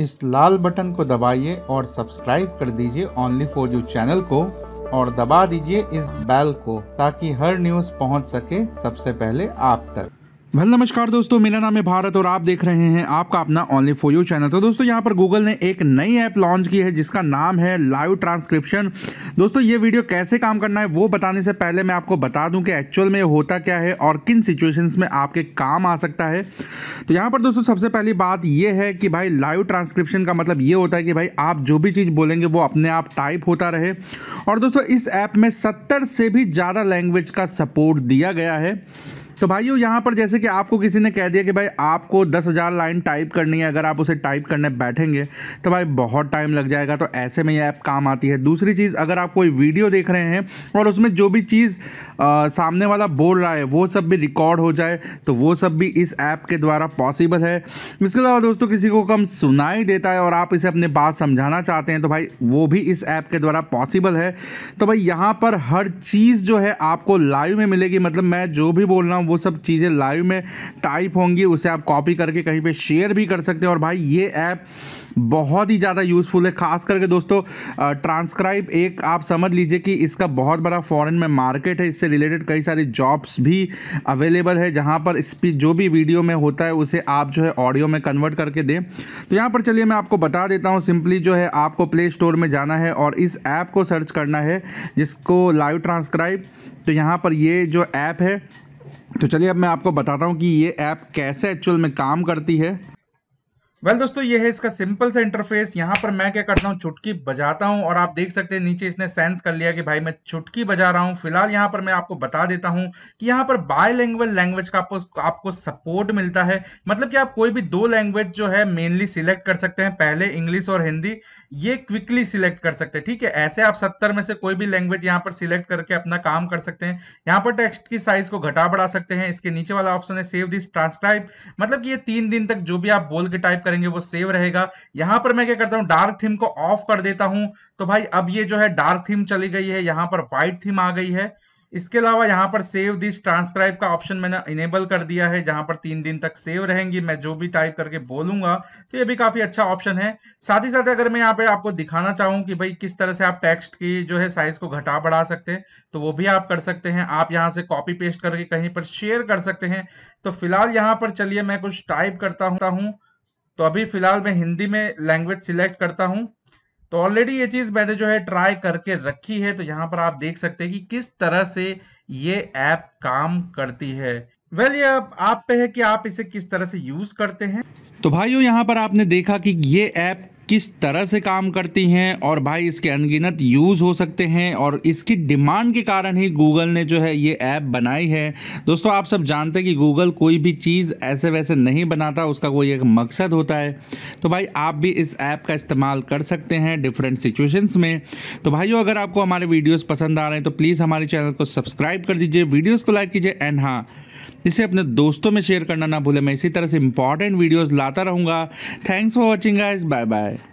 इस लाल बटन को दबाइए और सब्सक्राइब कर दीजिए ओनली फॉर यू चैनल को और दबा दीजिए इस बैल को ताकि हर न्यूज़ पहुंच सके सबसे पहले आप तक भल नमस्कार दोस्तों मेरा नाम है भारत और आप देख रहे हैं आपका अपना ओनली फॉर यू चैनल तो दोस्तों यहाँ पर गूगल ने एक नई ऐप लॉन्च की है जिसका नाम है लाइव ट्रांसक्रिप्शन दोस्तों ये वीडियो कैसे काम करना है वो बताने से पहले मैं आपको बता दूं कि एक्चुअल में होता क्या है और किन सिचुएशंस में आपके काम आ सकता है तो यहाँ पर दोस्तों सबसे पहली बात यह है कि भाई लाइव ट्रांसक्रिप्शन का मतलब ये होता है कि भाई आप जो भी चीज़ बोलेंगे वो अपने आप टाइप होता रहे और दोस्तों इस ऐप में सत्तर से भी ज़्यादा लैंग्वेज का सपोर्ट दिया गया है तो भाइयों यहाँ पर जैसे कि आपको किसी ने कह दिया कि भाई आपको दस हज़ार लाइन टाइप करनी है अगर आप उसे टाइप करने बैठेंगे तो भाई बहुत टाइम लग जाएगा तो ऐसे में ये ऐप काम आती है दूसरी चीज़ अगर आप कोई वीडियो देख रहे हैं और उसमें जो भी चीज़ आ, सामने वाला बोल रहा है वो सब भी रिकॉर्ड हो जाए तो वो सब भी इस ऐप के द्वारा पॉसिबल है इसके अलावा दोस्तों किसी को कम सुनाई देता है और आप इसे अपने बात समझाना चाहते हैं तो भाई वो भी इस ऐप के द्वारा पॉसिबल है तो भाई यहाँ पर हर चीज़ जो है आपको लाइव में मिलेगी मतलब मैं जो भी बोल रहा हूँ वो सब चीज़ें लाइव में टाइप होंगी उसे आप कॉपी करके कहीं पे शेयर भी कर सकते हैं और भाई ये ऐप बहुत ही ज़्यादा यूज़फुल है खास करके दोस्तों ट्रांसक्राइब एक आप समझ लीजिए कि इसका बहुत बड़ा फॉरेन में मार्केट है इससे रिलेटेड कई सारी जॉब्स भी अवेलेबल है जहाँ पर स्पीच जो भी वीडियो में होता है उसे आप जो है ऑडियो में कन्वर्ट करके दें तो यहाँ पर चलिए मैं आपको बता देता हूँ सिंपली जो है आपको प्ले स्टोर में जाना है और इस ऐप को सर्च करना है जिसको लाइव ट्रांसक्राइब तो यहाँ पर ये जो ऐप है तो चलिए अब मैं आपको बताता हूँ कि ये ऐप कैसे एक्चुअल में काम करती है वेल well, दोस्तों ये है इसका सिंपल सा इंटरफेस यहाँ पर मैं क्या करता हूँ चुटकी बजाता हूँ और आप देख सकते हैं नीचे इसने सेंस कर लिया कि भाई मैं चुटकी बजा रहा हूँ फिलहाल यहाँ पर मैं आपको बता देता हूँ कि यहाँ पर बाय लैंग्वेज लैंग्वेज का आपको आपको सपोर्ट मिलता है मतलब कि आप कोई भी दो लैंग्वेज जो है मेनली सिलेक्ट कर सकते हैं पहले इंग्लिश और हिंदी ये क्विकली सिलेक्ट कर सकते हैं ठीक है ऐसे आप सत्तर में से कोई भी लैंग्वेज यहाँ पर सिलेक्ट करके अपना काम कर सकते हैं यहाँ पर टेक्स्ट की साइज को घटा बढ़ा सकते हैं इसके नीचे वाला ऑप्शन है सेव दिस ट्रांसक्राइब मतलब कि ये तीन दिन तक जो भी आप बोल के टाइप करेंगे वो सेव रहेगा यहां पर मैं क्या करता हूं डार्क थीम को ऑफ कर देता हूं तो भाई अब ये जो है डार्क थीम चली गई है यहां पर व्हाइट थीम आ गई है इसके अलावा यहां पर सेव दिस ट्रांसक्राइब का ऑप्शन मैंने इनेबल कर दिया है जहां पर तीन दिन तक सेव रहेंगी मैं जो भी टाइप करके बोलूंगा तो ये भी काफी अच्छा ऑप्शन है साथ ही साथ अगर मैं यहां पे आपको दिखाना चाहूं कि भाई किस तरह से आप टेक्स्ट की जो है साइज को घटा बढ़ा सकते हैं तो वो भी आप कर सकते हैं आप यहाँ से कॉपी पेस्ट करके कहीं पर शेयर कर सकते हैं तो फिलहाल यहाँ पर चलिए मैं कुछ टाइप करता हूँ तो अभी फिलहाल मैं हिंदी में लैंग्वेज सिलेक्ट करता हूं तो ऑलरेडी ये चीज मैंने जो है ट्राई करके रखी है तो यहाँ पर आप देख सकते हैं कि किस तरह से ये ऐप काम करती है वेल well, ये आप पे है कि आप इसे किस तरह से यूज करते हैं तो भाइयों यहाँ पर आपने देखा कि ये ऐप किस तरह से काम करती हैं और भाई इसके अनगिनत यूज़ हो सकते हैं और इसकी डिमांड के कारण ही गूगल ने जो है ये ऐप बनाई है दोस्तों आप सब जानते हैं कि गूगल कोई भी चीज़ ऐसे वैसे नहीं बनाता उसका कोई एक मकसद होता है तो भाई आप भी इस ऐप का इस्तेमाल कर सकते हैं डिफरेंट सिचुएशंस में तो भाइयों अगर आपको हमारे वीडियोज़ पसंद आ रहे हैं तो प्लीज़ हमारे चैनल को सब्सक्राइब कर दीजिए वीडियोज़ को लाइक कीजिए एंड हाँ इसे अपने दोस्तों में शेयर करना ना भूलें मैं इसी तरह से इंपॉर्टेंट वीडियोज़ लाता रहूँगा thanks for watching guys bye bye